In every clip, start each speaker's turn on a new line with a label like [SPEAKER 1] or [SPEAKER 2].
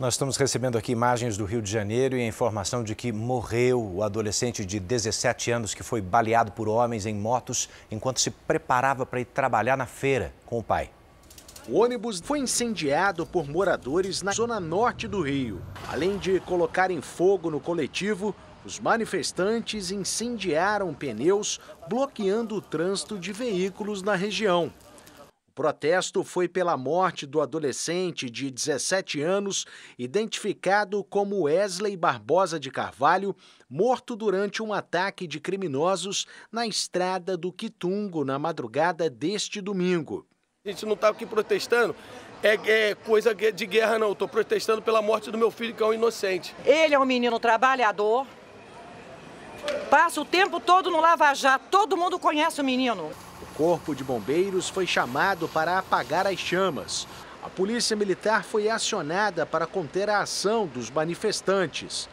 [SPEAKER 1] Nós estamos recebendo aqui imagens do Rio de Janeiro e a informação de que morreu o adolescente de 17 anos que foi baleado por homens em motos enquanto se preparava para ir trabalhar na feira com o pai. O ônibus foi incendiado por moradores na zona norte do Rio. Além de colocarem fogo no coletivo, os manifestantes incendiaram pneus, bloqueando o trânsito de veículos na região. Protesto foi pela morte do adolescente de 17 anos, identificado como Wesley Barbosa de Carvalho, morto durante um ataque de criminosos na estrada do Quitungo na madrugada deste domingo. A gente não está aqui protestando, é, é, coisa de guerra, não. Estou protestando pela morte do meu filho, que é um inocente. Ele é um menino trabalhador, passa o tempo todo no Lava Jato, todo mundo conhece o menino. Corpo de Bombeiros foi chamado para apagar as chamas. A polícia militar foi acionada para conter a ação dos manifestantes.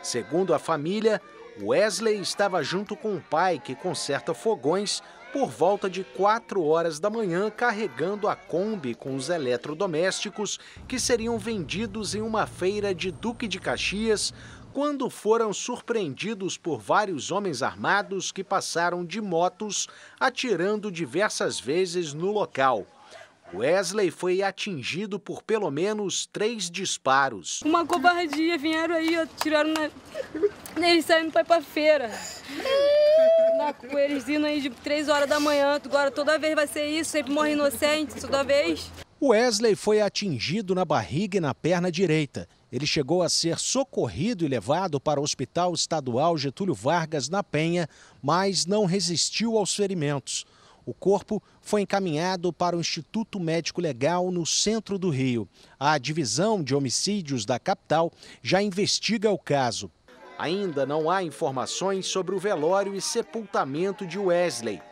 [SPEAKER 1] Segundo a família, Wesley estava junto com o pai que conserta fogões por volta de 4 horas da manhã carregando a Kombi com os eletrodomésticos que seriam vendidos em uma feira de Duque de Caxias quando foram surpreendidos por vários homens armados que passaram de motos atirando diversas vezes no local. Wesley foi atingido por pelo menos três disparos. Uma covardia, vieram aí, atiraram na... Eles saindo pra, pra feira. Na... Eles indo aí de três horas da manhã, agora toda vez vai ser isso, sempre morre inocente, toda vez. Wesley foi atingido na barriga e na perna direita. Ele chegou a ser socorrido e levado para o Hospital Estadual Getúlio Vargas, na Penha, mas não resistiu aos ferimentos. O corpo foi encaminhado para o Instituto Médico Legal no centro do Rio. A divisão de homicídios da capital já investiga o caso. Ainda não há informações sobre o velório e sepultamento de Wesley.